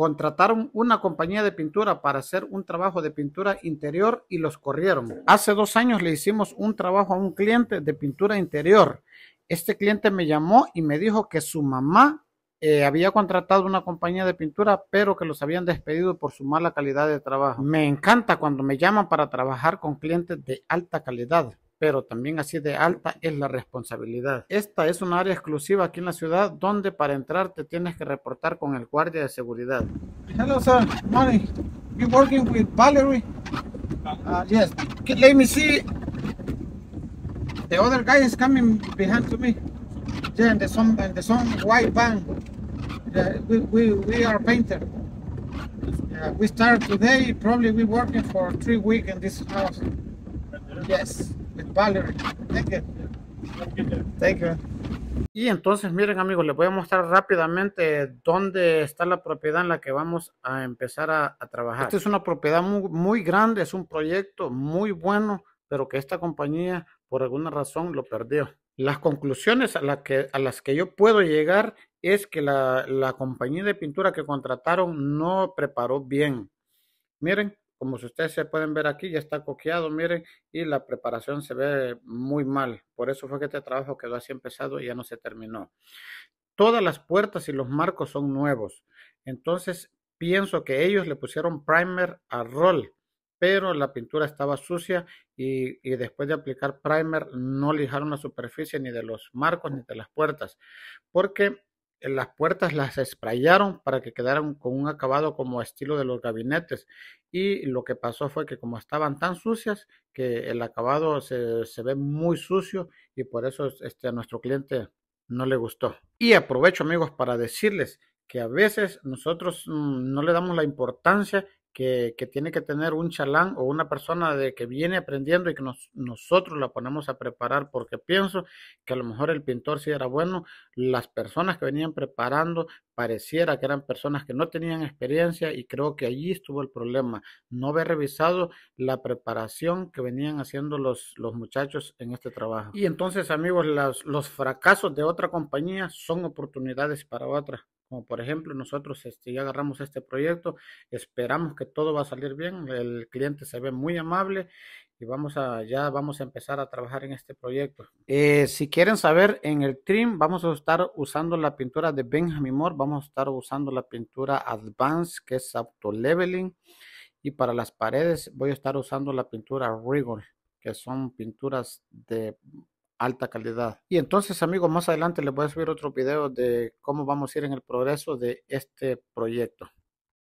contrataron una compañía de pintura para hacer un trabajo de pintura interior y los corrieron. Hace dos años le hicimos un trabajo a un cliente de pintura interior. Este cliente me llamó y me dijo que su mamá eh, había contratado una compañía de pintura, pero que los habían despedido por su mala calidad de trabajo. Me encanta cuando me llaman para trabajar con clientes de alta calidad pero también así de alta es la responsabilidad. Esta es un área exclusiva aquí en la ciudad donde para entrar te tienes que reportar con el guardia de seguridad. Hello sir, Money. You working with Valerie? sí uh, yes. Let me see. The other guy is coming behind to me. Yeah, and the some and the some white van. Yeah, we, we, we are painter. we start today. Probably we working for three weeks in this house. Yes. Thank you. Y entonces, miren amigos, les voy a mostrar rápidamente dónde está la propiedad en la que vamos a empezar a, trabajar. Esta es una propiedad muy, grande, es un proyecto muy bueno, pero que esta compañía por alguna razón lo perdió. Las conclusiones a, las que, a las que yo puedo llegar es que la, la compañía de pintura que contrataron no preparó bien. Miren, como ustedes se pueden ver aquí, ya está coqueado, miren, y la preparación se ve muy mal. Por eso fue que este trabajo quedó así empezado y ya no se terminó. Todas las puertas y los marcos son nuevos. Entonces, pienso que ellos le pusieron primer a rol, pero la pintura estaba sucia y, y, después de aplicar primer no lijaron la superficie ni de los marcos ni de las puertas, porque las puertas las esprayaron para que quedaran con un acabado como estilo de los gabinetes y lo que pasó fue que como estaban tan sucias que el acabado se, se ve muy sucio y por eso este, a nuestro cliente no le gustó. Y aprovecho amigos para decirles que a veces nosotros mm, no le damos la importancia que, tiene que tener un chalán o una persona de que viene aprendiendo y que nosotros la ponemos a preparar, porque pienso que a lo mejor el pintor si era bueno, las personas que venían preparando pareciera que eran personas que no tenían experiencia y creo que allí estuvo el problema, no haber revisado la preparación que venían haciendo los, muchachos en este trabajo. Y entonces amigos, los fracasos de otra compañía son oportunidades para otra. Como por ejemplo, nosotros este, ya agarramos este proyecto, esperamos que todo va a salir bien, el cliente se ve muy amable y vamos a, ya vamos a empezar a trabajar en este proyecto. Eh, si quieren saber, en el trim vamos a estar usando la pintura de Benjamin Moore, vamos a estar usando la pintura Advance que es Auto Leveling, y para las paredes voy a estar usando la pintura Rigor, que son pinturas de alta calidad. Y entonces, amigos, más adelante les voy a subir otro video de cómo vamos a ir en el progreso de este proyecto.